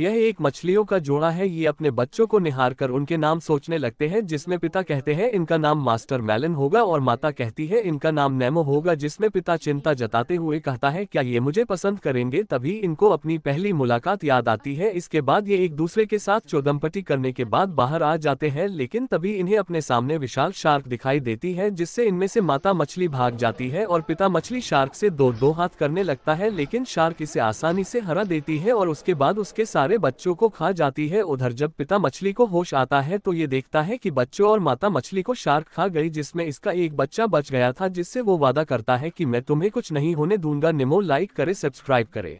यह एक मछलियों का जोड़ा है ये अपने बच्चों को निहार कर उनके नाम सोचने लगते हैं जिसमें पिता कहते हैं इनका नाम मास्टर मैलन होगा और माता कहती है इनका नाम नेमो होगा जिसमें पिता चिंता जताते हुए कहता है क्या ये मुझे पसंद करेंगे तभी इनको अपनी पहली मुलाकात याद आती है इसके बाद ये एक दूसरे के साथ चौदमपटी करने के बाद बाहर आ जाते हैं लेकिन तभी इन्हें अपने सामने विशाल शार्क दिखाई देती है जिससे इनमें से माता मछली भाग जाती है और पिता मछली शार्क से दो दो हाथ करने लगता है लेकिन शार्क इसे आसानी से हरा देती है और उसके बाद उसके साथ सारे बच्चों को खा जाती है उधर जब पिता मछली को होश आता है तो ये देखता है कि बच्चों और माता मछली को शार्क खा गई जिसमें इसका एक बच्चा बच गया था जिससे वो वादा करता है कि मैं तुम्हें कुछ नहीं होने दूंगा निमो लाइक करे सब्सक्राइब करे